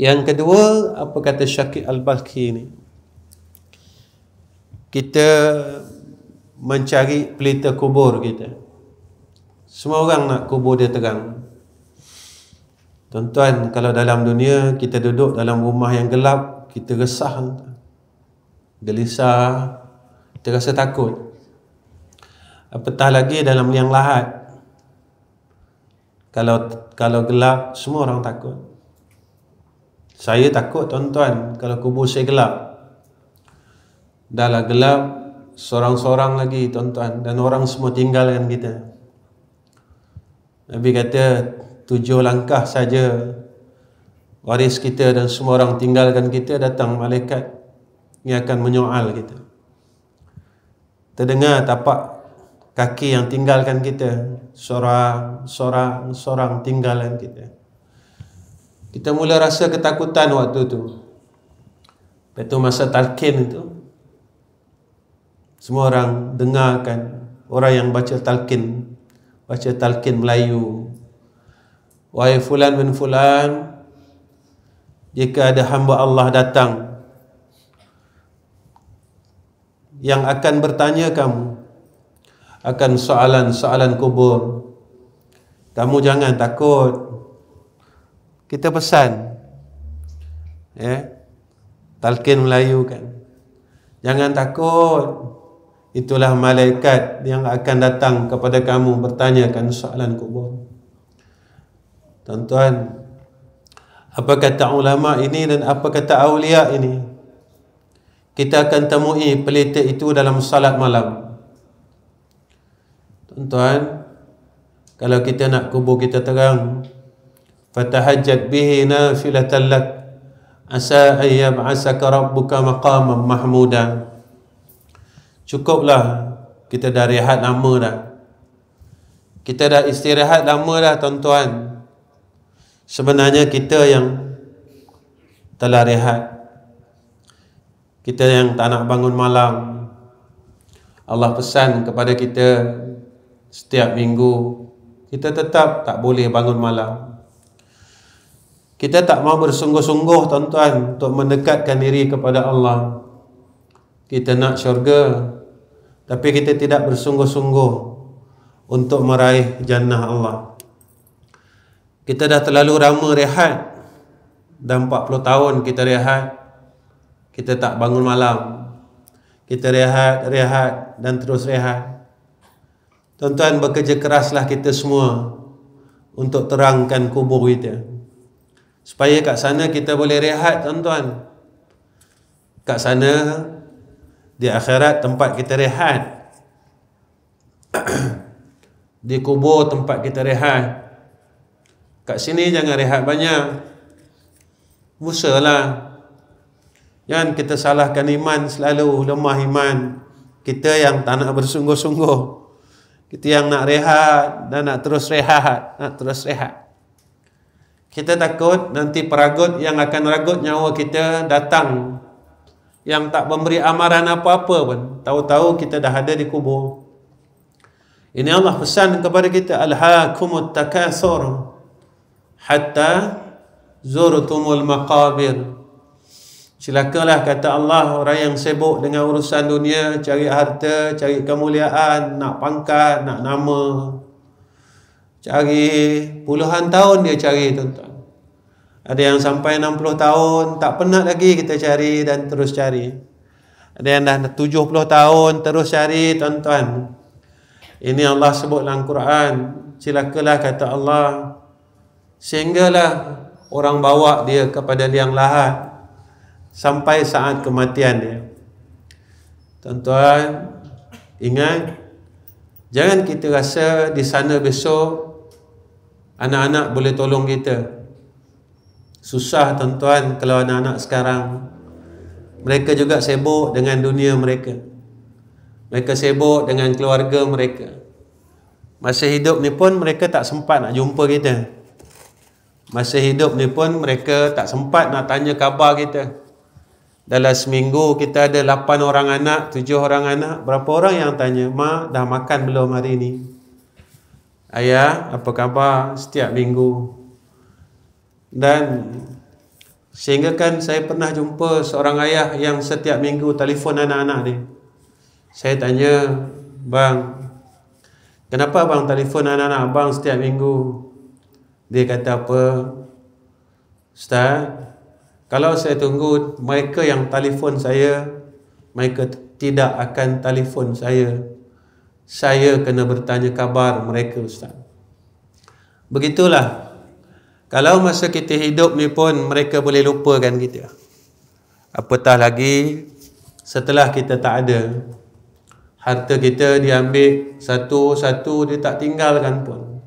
Yang kedua, apa kata Syakir Al-Balki ni? Kita mencari pelita kubur kita. Semua orang nak kubur dia terang. Tuan-tuan, kalau dalam dunia kita duduk dalam rumah yang gelap, kita resah. Gelisah. Kita rasa takut. Apatah lagi dalam liang lahat. Kalau kalau gelap, semua orang takut. Saya takut tuan-tuan kalau kubur saya gelap. Dahlah gelap, seorang-seorang lagi tuan-tuan dan orang semua tinggalkan kita. Nabi kata, tujuh langkah saja waris kita dan semua orang tinggalkan kita datang malaikat yang akan menyoal kita. Terdengar tapak kaki yang tinggalkan kita, seorang-seorang-seorang tinggalkan kita. Kita mula rasa ketakutan waktu tu. Betul masa talqin itu semua orang dengarkan orang yang baca talqin baca talqin Melayu. Wahai fulan bin fulan jika ada hamba Allah datang yang akan bertanya kamu akan soalan-soalan kubur kamu jangan takut kita pesan ya yeah. talqin Melayu kan jangan takut itulah malaikat yang akan datang kepada kamu bertanyakan soalan kubur tuan-tuan apa kata ulama ini dan apa kata aulia ini kita akan temui pelita itu dalam salat malam tuan-tuan kalau kita nak kubur kita terang فتهجد به نافلة لك عسى أن يبعثك ربك مقاما محمودا Cukuplah kita dah rehat lama dah Kita dah istirahat lama dah tuan-tuan Sebenarnya kita yang telah rehat Kita yang tak nak bangun malam Allah pesan kepada kita setiap minggu Kita tetap tak boleh bangun malam kita tak mau bersungguh-sungguh tuan-tuan untuk mendekatkan diri kepada Allah kita nak syurga tapi kita tidak bersungguh-sungguh untuk meraih jannah Allah kita dah terlalu lama rehat dah 40 tahun kita rehat kita tak bangun malam kita rehat, rehat dan terus rehat tuan-tuan bekerja keraslah kita semua untuk terangkan kubur kita Supaya kat sana kita boleh rehat tuan-tuan. Kat sana di akhirat tempat kita rehat. di kubur tempat kita rehat. Kat sini jangan rehat banyak. Musalah. Jangan kita salahkan iman selalu lemah iman. Kita yang tak nak bersungguh-sungguh. Kita yang nak rehat dan nak terus rehat. Nak terus rehat. Kita takut nanti peragut yang akan ragut nyawa kita datang yang tak memberi amaran apa-apa pun. Tahu-tahu kita dah ada di kubur. Ini Allah pesan kepada kita alhaakumut takasur, hatta zurtumul maqabir. Silakalah kata Allah orang yang sibuk dengan urusan dunia, cari harta, cari kemuliaan, nak pangkat, nak nama. Cari puluhan tahun dia cari tuan-tuan. Ada yang sampai 60 tahun tak penat lagi kita cari dan terus cari. Ada yang dah 70 tahun terus cari tuan-tuan. Ini Allah sebut dalam Quran. Silakalah kata Allah. Sehinggalah orang bawa dia kepada liang lahat. Sampai saat kematian dia. Tuan-tuan, ingat. Jangan kita rasa di sana besok anak-anak boleh tolong kita. Susah tuan-tuan kalau anak-anak sekarang. Mereka juga sibuk dengan dunia mereka. Mereka sibuk dengan keluarga mereka. Masa hidup ni pun mereka tak sempat nak jumpa kita. Masa hidup ni pun mereka tak sempat nak tanya khabar kita. Dalam seminggu kita ada 8 orang anak, 7 orang anak. Berapa orang yang tanya, Mak dah makan belum hari ini? Ayah, apa khabar setiap minggu? Dan sehingga kan saya pernah jumpa seorang ayah yang setiap minggu telefon anak-anak ni. Saya tanya, "Bang, kenapa abang telefon anak-anak abang setiap minggu?" Dia kata apa? "Ustaz, kalau saya tunggu mereka yang telefon saya, mereka tidak akan telefon saya." saya kena bertanya kabar mereka Ustaz. Begitulah. Kalau masa kita hidup ni pun mereka boleh lupakan kita. Apatah lagi setelah kita tak ada. Harta kita diambil satu-satu dia tak tinggalkan pun.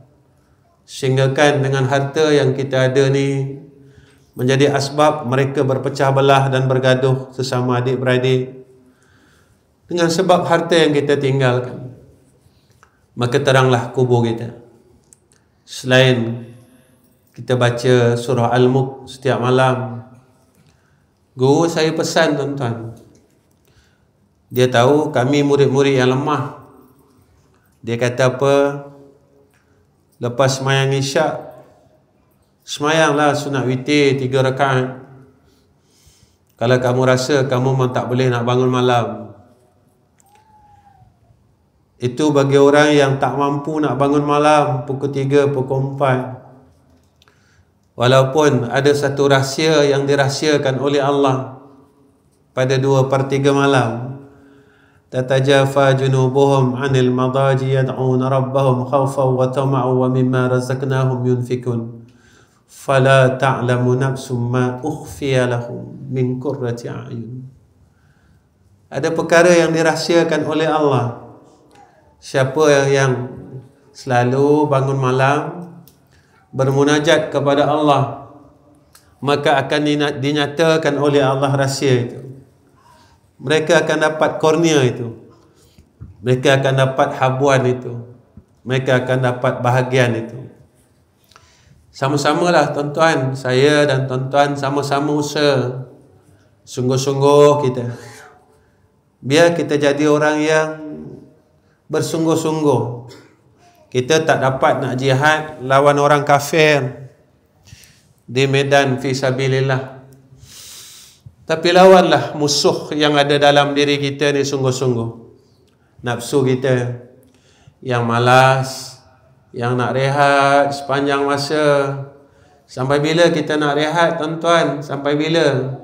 Sehinggakan dengan harta yang kita ada ni menjadi asbab mereka berpecah belah dan bergaduh sesama adik-beradik dengan sebab harta yang kita tinggalkan maka teranglah kubur kita selain kita baca surah al-mulk setiap malam guru saya pesan tuan-tuan dia tahu kami murid-murid yang lemah dia kata apa lepas sembahyang isyak sembahyanglah sunat witir tiga rakaat kalau kamu rasa kamu memang tak boleh nak bangun malam itu bagi orang yang tak mampu nak bangun malam pukul tiga, pukul empat. Walaupun ada satu rahsia yang dirahsiakan oleh Allah pada dua per 3 malam. Tatajafa junubuhum anil madaji yad'un rabbahum khawfan wa tama'u wa mimma razaknahum yunfikun. Fala ta'lamu nafsum ma ukhfiya lahum min kurrati Ada perkara yang dirahsiakan oleh Allah. Siapa yang selalu bangun malam bermunajat kepada Allah maka akan dinyatakan oleh Allah rahsia itu. Mereka akan dapat kornea itu. Mereka akan dapat habuan itu. Mereka akan dapat bahagian itu. Sama-samalah tuan-tuan, saya dan tuan-tuan sama-sama usaha sungguh-sungguh kita. Biar kita jadi orang yang bersungguh-sungguh. Kita tak dapat nak jihad lawan orang kafir di medan fisabilillah. Tapi lawanlah musuh yang ada dalam diri kita ni sungguh-sungguh. Nafsu kita yang malas, yang nak rehat sepanjang masa. Sampai bila kita nak rehat, tuan-tuan? Sampai bila?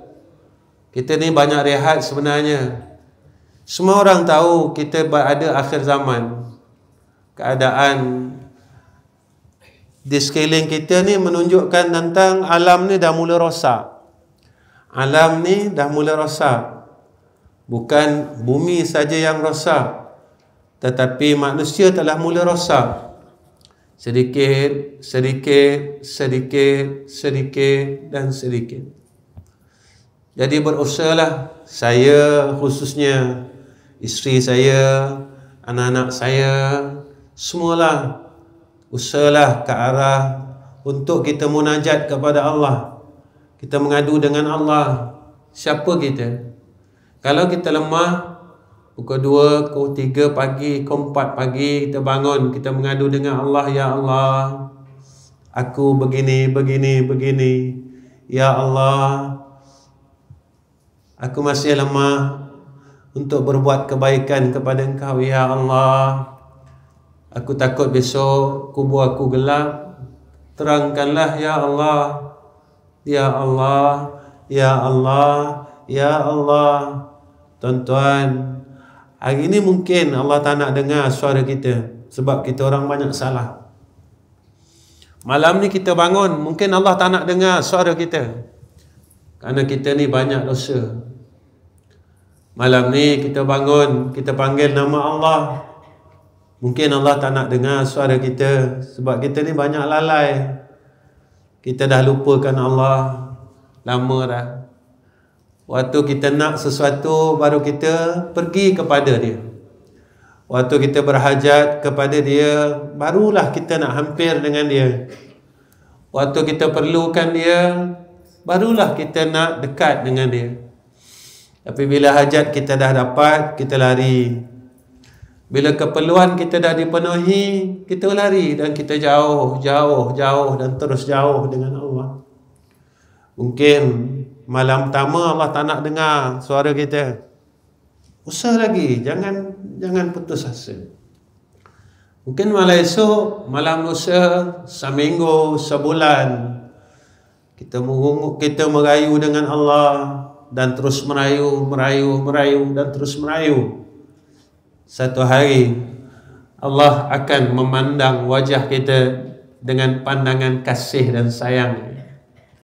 Kita ni banyak rehat sebenarnya. Semua orang tahu kita berada akhir zaman. Keadaan di sekeliling kita ni menunjukkan tentang alam ni dah mula rosak. Alam ni dah mula rosak. Bukan bumi saja yang rosak. Tetapi manusia telah mula rosak. Sedikit, sedikit, sedikit, sedikit dan sedikit. Jadi berusahalah saya khususnya isteri saya, anak-anak saya, semualah usahlah ke arah untuk kita munajat kepada Allah. Kita mengadu dengan Allah. Siapa kita? Kalau kita lemah, pukul 2, pukul 3 pagi, pukul 4 pagi, kita bangun, kita mengadu dengan Allah, Ya Allah. Aku begini, begini, begini. Ya Allah. Aku masih lemah untuk berbuat kebaikan kepada engkau ya Allah aku takut besok kubur aku gelap terangkanlah ya Allah ya Allah ya Allah ya Allah tuan-tuan hari ini mungkin Allah tak nak dengar suara kita sebab kita orang banyak salah malam ni kita bangun mungkin Allah tak nak dengar suara kita kerana kita ni banyak dosa Malam ni kita bangun, kita panggil nama Allah. Mungkin Allah tak nak dengar suara kita sebab kita ni banyak lalai. Kita dah lupakan Allah lama dah. Waktu kita nak sesuatu baru kita pergi kepada dia. Waktu kita berhajat kepada dia barulah kita nak hampir dengan dia. Waktu kita perlukan dia barulah kita nak dekat dengan dia. Tapi bila hajat kita dah dapat, kita lari. Bila keperluan kita dah dipenuhi, kita lari dan kita jauh, jauh, jauh dan terus jauh dengan Allah. Mungkin malam pertama Allah tak nak dengar suara kita. Usah lagi, jangan jangan putus asa. Mungkin malam esok, malam lusa, seminggu, sebulan kita mengungut, kita merayu dengan Allah, dan terus merayu, merayu, merayu dan terus merayu. Satu hari Allah akan memandang wajah kita dengan pandangan kasih dan sayang.